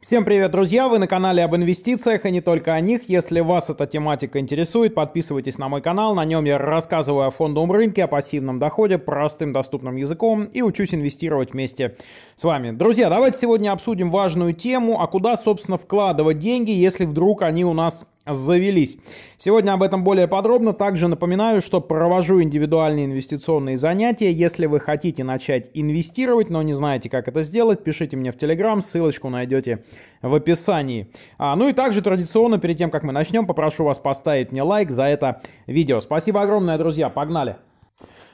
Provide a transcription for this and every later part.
Всем привет, друзья! Вы на канале об инвестициях и не только о них. Если вас эта тематика интересует, подписывайтесь на мой канал. На нем я рассказываю о фондовом рынке, о пассивном доходе, простым доступным языком и учусь инвестировать вместе с вами. Друзья, давайте сегодня обсудим важную тему, а куда, собственно, вкладывать деньги, если вдруг они у нас завелись. Сегодня об этом более подробно. Также напоминаю, что провожу индивидуальные инвестиционные занятия. Если вы хотите начать инвестировать, но не знаете, как это сделать, пишите мне в Телеграм, ссылочку найдете в описании. А, ну и также традиционно, перед тем, как мы начнем, попрошу вас поставить мне лайк за это видео. Спасибо огромное, друзья, погнали!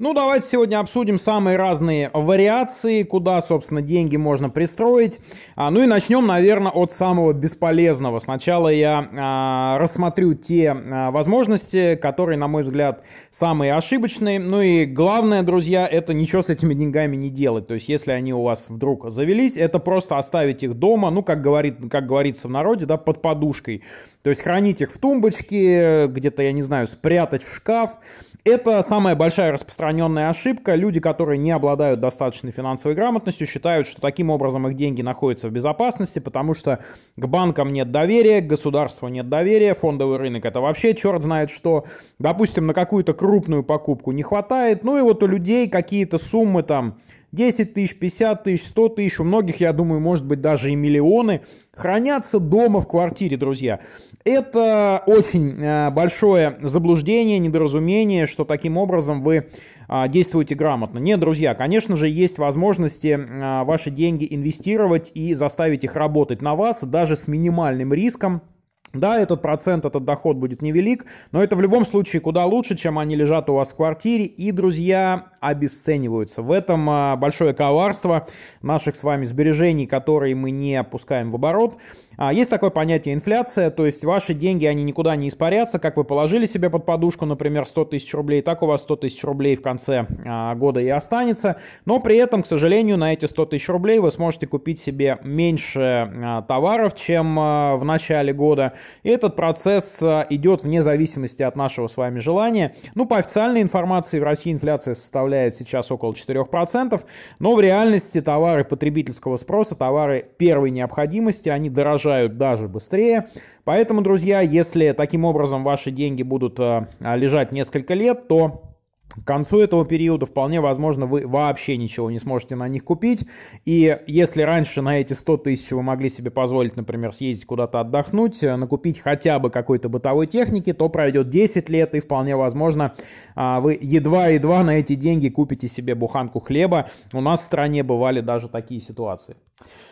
Ну, давайте сегодня обсудим самые разные вариации, куда, собственно, деньги можно пристроить. А, ну и начнем, наверное, от самого бесполезного. Сначала я а, рассмотрю те а, возможности, которые, на мой взгляд, самые ошибочные. Ну и главное, друзья, это ничего с этими деньгами не делать. То есть, если они у вас вдруг завелись, это просто оставить их дома, ну, как, говорит, как говорится в народе, да, под подушкой. То есть, хранить их в тумбочке, где-то, я не знаю, спрятать в шкаф. Это самая большая распространенная распространенная ошибка. Люди, которые не обладают достаточной финансовой грамотностью, считают, что таким образом их деньги находятся в безопасности, потому что к банкам нет доверия, к государству нет доверия, фондовый рынок это вообще черт знает что. Допустим, на какую-то крупную покупку не хватает, ну и вот у людей какие-то суммы там 10 тысяч, 50 тысяч, 100 тысяч, у многих, я думаю, может быть, даже и миллионы, хранятся дома в квартире, друзья. Это очень э, большое заблуждение, недоразумение, что таким образом вы а, действуете грамотно. Нет, друзья, конечно же, есть возможности э, ваши деньги инвестировать и заставить их работать на вас, даже с минимальным риском. Да, этот процент, этот доход будет невелик, но это в любом случае куда лучше, чем они лежат у вас в квартире, и, друзья, обесцениваются. В этом а, большое коварство наших с вами сбережений, которые мы не опускаем в оборот. А, есть такое понятие инфляция, то есть ваши деньги, они никуда не испарятся, как вы положили себе под подушку, например, 100 тысяч рублей, так у вас 100 тысяч рублей в конце а, года и останется, но при этом, к сожалению, на эти 100 тысяч рублей вы сможете купить себе меньше товаров, чем в начале года, и этот процесс а, идет вне зависимости от нашего с вами желания. Ну, по официальной информации в России инфляция составляет сейчас около 4%, но в реальности товары потребительского спроса, товары первой необходимости, они дорожают даже быстрее. Поэтому, друзья, если таким образом ваши деньги будут а, лежать несколько лет, то к концу этого периода вполне возможно вы вообще ничего не сможете на них купить. И если раньше на эти 100 тысяч вы могли себе позволить, например, съездить куда-то отдохнуть, э, накупить хотя бы какой-то бытовой техники, то пройдет 10 лет и вполне возможно а, вы едва-едва на эти деньги купите себе буханку хлеба. У нас в стране бывали даже такие ситуации.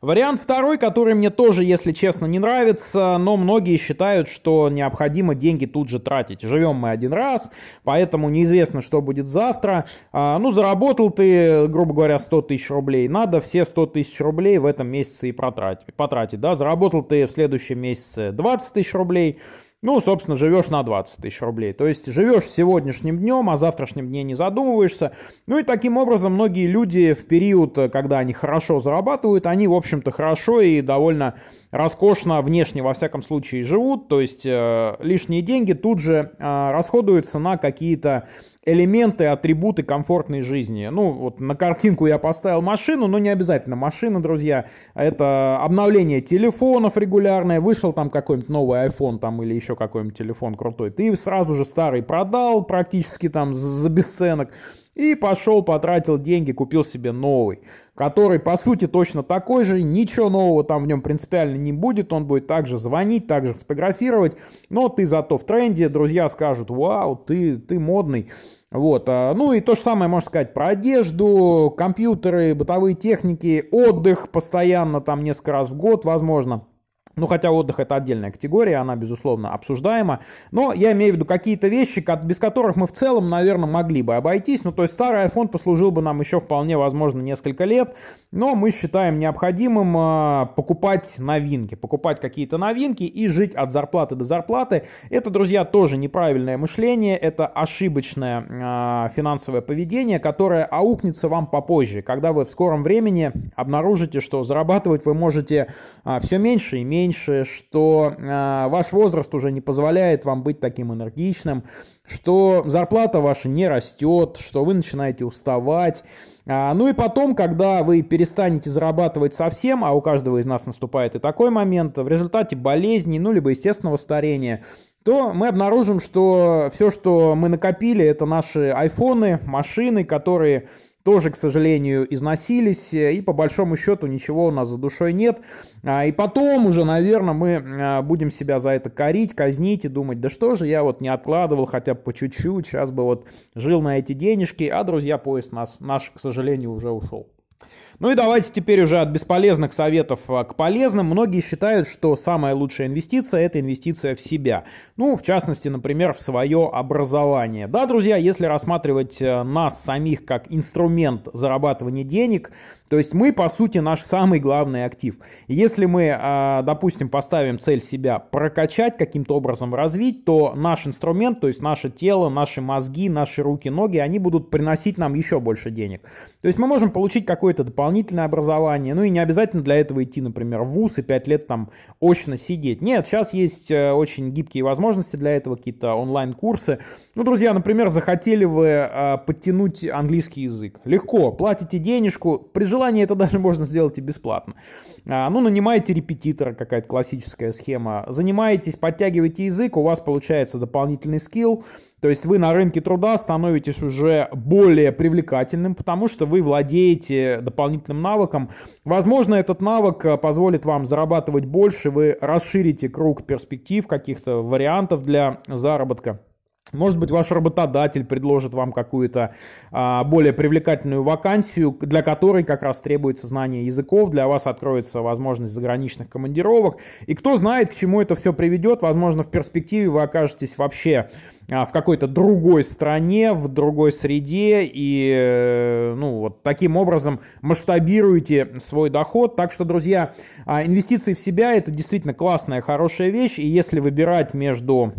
Вариант второй, который мне тоже, если честно, не нравится, но многие считают, что необходимо деньги тут же тратить. Живем мы один раз, поэтому неизвестно, что будет завтра. А, ну, заработал ты, грубо говоря, 100 тысяч рублей. Надо все 100 тысяч рублей в этом месяце и потратить. потратить да? Заработал ты в следующем месяце 20 тысяч рублей – ну, собственно, живешь на 20 тысяч рублей. То есть живешь сегодняшним днем, а завтрашним дне не задумываешься. Ну и таким образом многие люди в период, когда они хорошо зарабатывают, они, в общем-то, хорошо и довольно роскошно внешне, во всяком случае, живут. То есть э, лишние деньги тут же э, расходуются на какие-то элементы, атрибуты комфортной жизни. Ну, вот на картинку я поставил машину, но не обязательно машина, друзья. Это обновление телефонов регулярное, вышел там какой-нибудь новый iPhone там или еще еще какой-нибудь телефон крутой, ты сразу же старый продал практически там за бесценок, и пошел, потратил деньги, купил себе новый, который, по сути, точно такой же, ничего нового там в нем принципиально не будет, он будет также звонить, также фотографировать, но ты зато в тренде, друзья скажут, вау, ты, ты модный, вот, а, ну и то же самое можно сказать про одежду, компьютеры, бытовые техники, отдых постоянно, там несколько раз в год, возможно, ну, хотя отдых это отдельная категория, она, безусловно, обсуждаема. Но я имею в виду какие-то вещи, без которых мы в целом, наверное, могли бы обойтись. Ну, то есть старый iPhone послужил бы нам еще вполне, возможно, несколько лет. Но мы считаем необходимым а, покупать новинки, покупать какие-то новинки и жить от зарплаты до зарплаты. Это, друзья, тоже неправильное мышление, это ошибочное а, финансовое поведение, которое аукнется вам попозже, когда вы в скором времени обнаружите, что зарабатывать вы можете а, все меньше и меньше меньше, что э, ваш возраст уже не позволяет вам быть таким энергичным, что зарплата ваша не растет, что вы начинаете уставать. А, ну и потом, когда вы перестанете зарабатывать совсем, а у каждого из нас наступает и такой момент, в результате болезней, ну либо естественного старения, то мы обнаружим, что все, что мы накопили, это наши айфоны, машины, которые тоже, к сожалению, износились, э, и по большому счету ничего у нас за душой нет. А, и потом уже, наверное, мы э, будем себя за это корить, казнить и думать, да что же я вот не откладывал хотя бы по чуть-чуть, сейчас бы вот жил на эти денежки, а, друзья, поезд нас, наш, к сожалению, уже ушел. Ну и давайте теперь уже от бесполезных советов а, к полезным. Многие считают, что самая лучшая инвестиция – это инвестиция в себя. Ну, в частности, например, в свое образование. Да, друзья, если рассматривать э, нас самих как инструмент зарабатывания денег, то есть мы, по сути, наш самый главный актив. Если мы, а, допустим, поставим цель себя прокачать, каким-то образом развить, то наш инструмент, то есть наше тело, наши мозги, наши руки, ноги, они будут приносить нам еще больше денег. То есть мы можем получить какое-то дополнительное образование, ну и не обязательно для этого идти, например, в ВУЗ и 5 лет там очно сидеть. Нет, сейчас есть э, очень гибкие возможности для этого, какие-то онлайн-курсы. Ну, друзья, например, захотели вы а, подтянуть английский язык. Легко, платите денежку, при желании это даже можно сделать и бесплатно. А, ну, нанимаете репетитора, какая-то классическая схема, занимаетесь, подтягиваете язык, у вас получается дополнительный скилл, то есть вы на рынке труда становитесь уже более привлекательным, потому что вы владеете дополнительным навыком. Возможно, этот навык э, позволит вам зарабатывать больше, вы расширите круг перспектив, каких-то вариантов для заработка. Может быть, ваш работодатель предложит вам какую-то а, более привлекательную вакансию, для которой как раз требуется знание языков, для вас откроется возможность заграничных командировок. И кто знает, к чему это все приведет, возможно, в перспективе вы окажетесь вообще а, в какой-то другой стране, в другой среде, и э, ну, вот таким образом масштабируете свой доход. Так что, друзья, а, инвестиции в себя – это действительно классная, хорошая вещь, и если выбирать между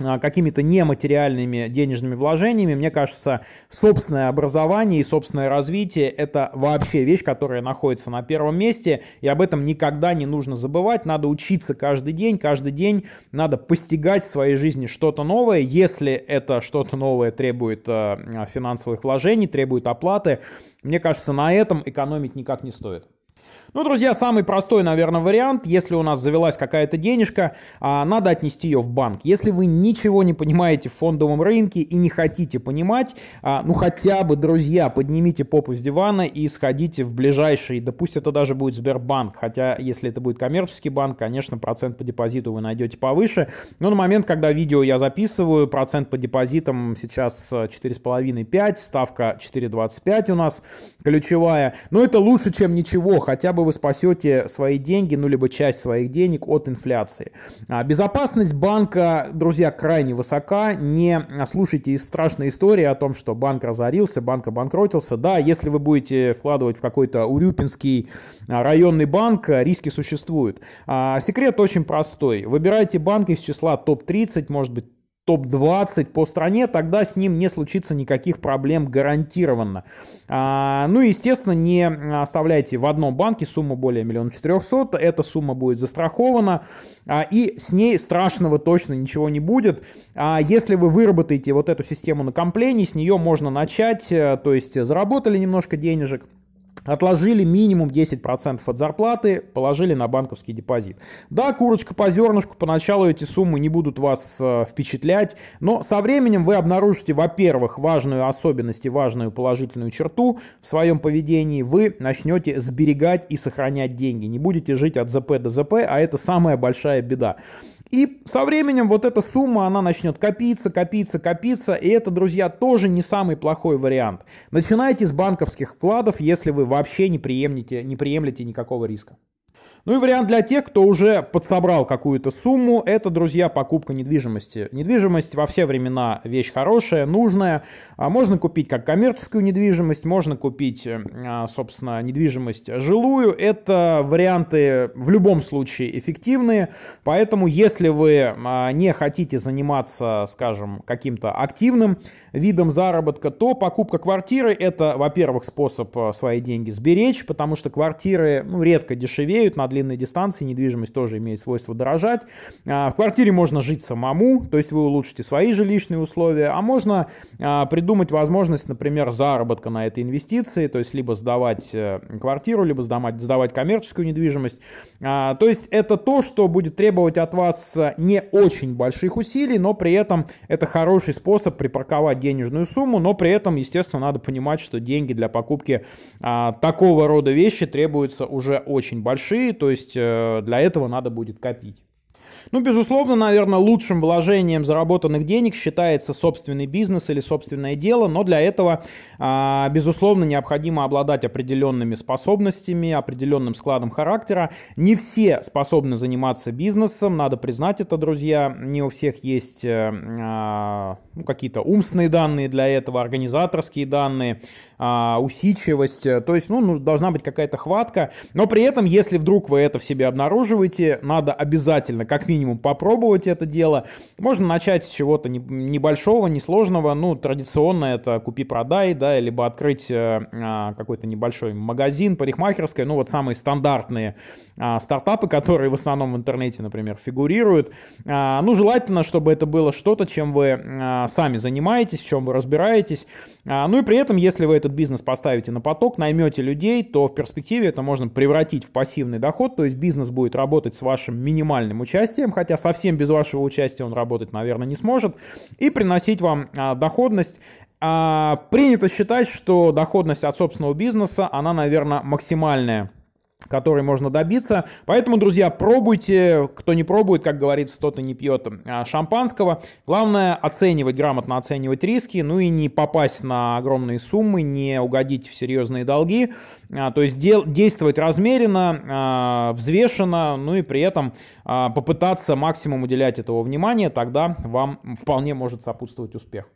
а, какими-то нематериальными денежными вложениями. Мне кажется, собственное образование и собственное развитие – это вообще вещь, которая находится на первом месте, и об этом никогда не нужно забывать. Надо учиться каждый день, каждый день надо постигать в своей жизни что-то новое, если это что-то новое требует а, финансовых вложений, требует оплаты. Мне кажется, на этом экономить никак не стоит. Ну, друзья, самый простой, наверное, вариант, если у нас завелась какая-то денежка, а, надо отнести ее в банк. Если вы ничего не понимаете в фондовом рынке и не хотите понимать, а, ну, хотя бы, друзья, поднимите попу с дивана и сходите в ближайший, да пусть это даже будет Сбербанк, хотя, если это будет коммерческий банк, конечно, процент по депозиту вы найдете повыше, но на момент, когда видео я записываю, процент по депозитам сейчас 4,5-5, э, ставка 4,25 у нас ключевая, но это лучше, чем ничего, хотя хотя бы вы спасете свои деньги, ну, либо часть своих денег от инфляции. А, безопасность банка, друзья, крайне высока. Не слушайте страшные истории о том, что банк разорился, банк обанкротился. Да, если вы будете вкладывать в какой-то урюпинский а, районный банк, э, риски существуют. А, секрет очень простой. Выбирайте банк из числа топ-30, может быть, топ-20 по стране, тогда с ним не случится никаких проблем гарантированно. А, ну и, естественно, не оставляйте в одном банке сумму более миллиона четырехсот, эта сумма будет застрахована, а, и с ней страшного точно ничего не будет. А если вы выработаете вот эту систему накоплений, с нее можно начать, э, то есть заработали немножко денежек, Отложили минимум 10% от зарплаты, положили на банковский депозит. Да, курочка по зернышку, поначалу эти суммы не будут вас э, впечатлять, но со временем вы обнаружите, во-первых, важную особенность и важную положительную черту в своем поведении. Вы начнете сберегать и сохранять деньги. Не будете жить от ЗП до ЗП, а это самая большая беда. И со временем вот эта сумма, она начнет копиться, копиться, копиться. И это, друзья, тоже не самый плохой вариант. Начинайте с банковских вкладов, если вы вообще не, приемлете, не приемлете никакого риска. Ну и вариант для тех, кто уже подсобрал какую-то сумму, это, друзья, покупка недвижимости. Недвижимость во все времена вещь хорошая, нужная. А можно купить как коммерческую недвижимость, можно купить, э, а, собственно, недвижимость жилую. Это варианты в любом случае эффективные, поэтому если вы а, не хотите заниматься, скажем, каким-то активным видом заработка, то покупка квартиры – это, во-первых, способ э, свои деньги сберечь, потому что квартиры ну, редко дешевеют, надо длинной дистанции недвижимость тоже имеет свойство дорожать. А, в квартире можно жить самому, то есть вы улучшите свои жилищные условия, а можно а, придумать возможность, например, заработка на этой инвестиции, то есть либо сдавать э, квартиру, либо сдавать, сдавать коммерческую недвижимость. А, то есть это то, что будет требовать от вас э, не очень больших усилий, но при этом это хороший способ припарковать денежную сумму, но при этом, естественно, надо понимать, что деньги для покупки такого рода вещи требуются уже очень большие, то есть э, для этого надо будет копить. Ну, безусловно, наверное, лучшим вложением заработанных денег считается собственный бизнес или собственное дело, но для этого, а, безусловно, необходимо обладать определенными способностями, определенным складом характера. Не все способны заниматься бизнесом, надо признать это, друзья, не у всех есть э, а, ну, какие-то умственные данные для этого, организаторские данные, а, усидчивость, э, то есть, ну, ну, должна быть какая-то хватка, но при этом, если вдруг вы это в себе обнаруживаете, надо обязательно, как минимум, минимум попробовать это дело. Можно начать с чего-то небольшого, несложного. Ну, традиционно это купи-продай, да, либо открыть э, а, какой-то небольшой магазин, парикмахерская. Ну, вот самые стандартные а, стартапы, которые в основном в интернете, например, фигурируют. А, ну, желательно, чтобы это было что-то, чем вы сами занимаетесь, в чем вы разбираетесь. Ну и при этом, если вы этот бизнес поставите на поток, наймете людей, то в перспективе это можно превратить в пассивный доход, то есть бизнес будет работать с вашим минимальным участием, участием, хотя совсем без вашего участия он работать, наверное, не сможет, и приносить вам а, доходность. А, принято считать, что доходность от собственного бизнеса, она, наверное, максимальная которые можно добиться. Поэтому, друзья, пробуйте. Кто не пробует, как говорится, тот и не пьет а, шампанского. Главное оценивать, грамотно оценивать риски, ну и не попасть на огромные суммы, не угодить в серьезные долги. А, то есть дел, действовать размеренно, а, взвешенно, ну и при этом попытаться максимум уделять этого внимания, тогда вам вполне может сопутствовать успех.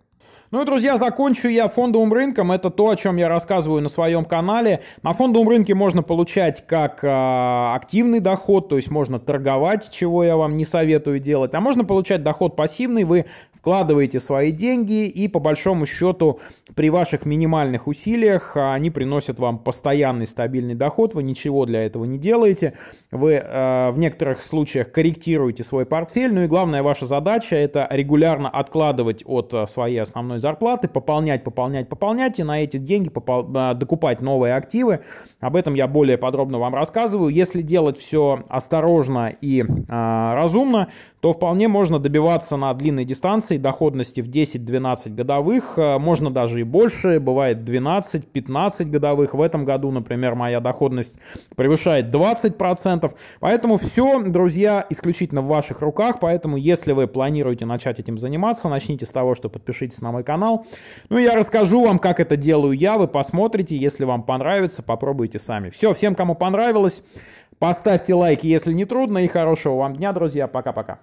Ну и, друзья, закончу я фондовым рынком. Это то, о чем я рассказываю на своем канале. На фондовом рынке можно получать как э, активный доход, то есть можно торговать, чего я вам не советую делать, а можно получать доход пассивный. Вы вкладываете свои деньги, и по большому счету при ваших минимальных усилиях а, они приносят вам постоянный стабильный доход, вы ничего для этого не делаете, вы э, в некоторых случаях корректируете свой портфель, ну и главная ваша задача это регулярно откладывать от а, своей основной зарплаты, пополнять, пополнять, пополнять, и на эти деньги попол... докупать новые активы. Об этом я более подробно вам рассказываю. Если делать все осторожно и э, разумно, то вполне можно добиваться на длинной дистанции инвестиций, доходности в 10-12 годовых, э, можно даже и больше, бывает 12-15 годовых. В этом году, например, моя доходность превышает 20%. Поэтому все, друзья, исключительно в ваших руках. Поэтому, если вы планируете начать этим заниматься, начните с того, что подпишитесь на мой канал. Ну, я расскажу вам, как это делаю я. Вы посмотрите, если вам понравится, попробуйте сами. Все, всем, кому понравилось, поставьте лайки, если не трудно. И хорошего вам дня, друзья. Пока-пока.